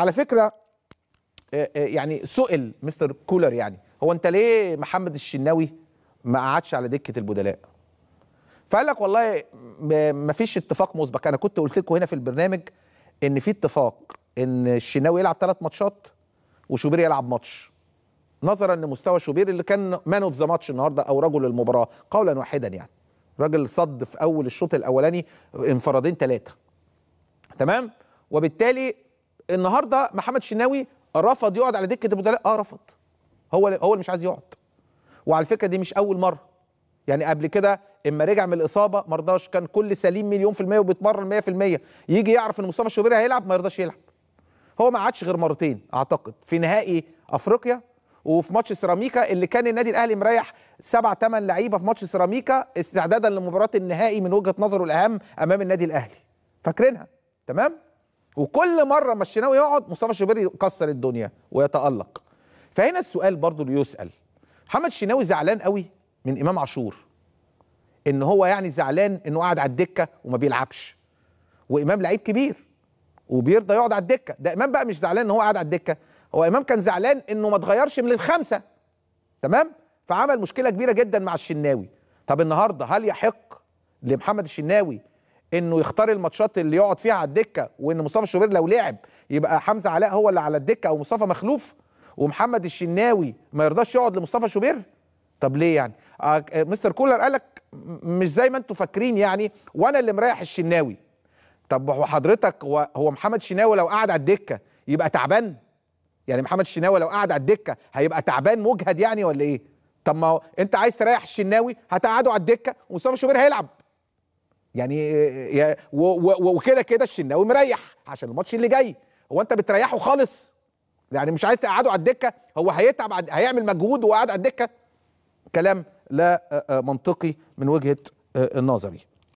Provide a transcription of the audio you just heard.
على فكره آه، آه، يعني سئل مستر كولر يعني هو انت ليه محمد الشناوي ما قعدش على دكه البدلاء فقال لك والله ما فيش اتفاق مسبق انا كنت قلت لكم هنا في البرنامج ان في اتفاق ان الشناوي يلعب ثلاث ماتشات وشوبير يلعب ماتش نظرا لمستوى شوبير اللي كان مان اوف ذا ماتش النهارده او رجل المباراه قولا واحدا يعني راجل صد في اول الشوط الاولاني انفرادين ثلاثه تمام وبالتالي النهارده محمد شناوي رفض يقعد على دكه البدلاء اه رفض هو هو اللي مش عايز يقعد وعلى فكره دي مش اول مره يعني قبل كده اما رجع من الاصابه ما رضاش كان كل سليم مليون في الميه وبيتمرن 100% يجي يعرف ان مصطفى الشوبير هيلعب ما يرضاش يلعب هو ما عادش غير مرتين اعتقد في نهائي افريقيا وفي ماتش سيراميكا اللي كان النادي الاهلي مريح سبع ثمان لعيبه في ماتش سيراميكا استعدادا لمباراه النهائي من وجهه نظره الاهم امام النادي الاهلي فاكرينها تمام وكل مره ما الشناوي يقعد مصطفى الشوبير يكسر الدنيا ويتالق فهنا السؤال برضو اللي يسال محمد الشناوي زعلان قوي من امام عاشور ان هو يعني زعلان انه قاعد على الدكه وما بيلعبش وامام لعيب كبير وبيرضى يقعد على الدكه ده امام بقى مش زعلان ان هو قاعد على الدكه هو امام كان زعلان انه ما اتغيرش من الخمسه تمام فعمل مشكله كبيره جدا مع الشناوي طب النهارده هل يحق لمحمد الشناوي انه يختار الماتشات اللي يقعد فيها على الدكه وان مصطفى الشوبير لو لعب يبقى حمزه علاء هو اللي على الدكه او مصطفى مخلوف ومحمد الشناوي ما يرضاش يقعد لمصطفى شوبير طب ليه يعني آه, آه، مستر كولر قال لك مش زي ما انتوا فاكرين يعني وانا اللي مريح الشناوي طب هو حضرتك هو محمد شناوي لو قعد على الدكه يبقى تعبان يعني محمد الشناوي لو قعد على الدكه هيبقى تعبان مجهد يعني ولا ايه طب ما انت عايز تريح الشناوي هتقعده على الدكه ومصطفى شوبير هيلعب يعني وكده كده الشناوي مريح عشان الماتش اللي جاي هو انت بتريحه خالص يعني مش عايز تقعده على الدكه هو هيتعب هيعمل مجهود وقاعد على الدكه كلام لا منطقي من وجهه نظري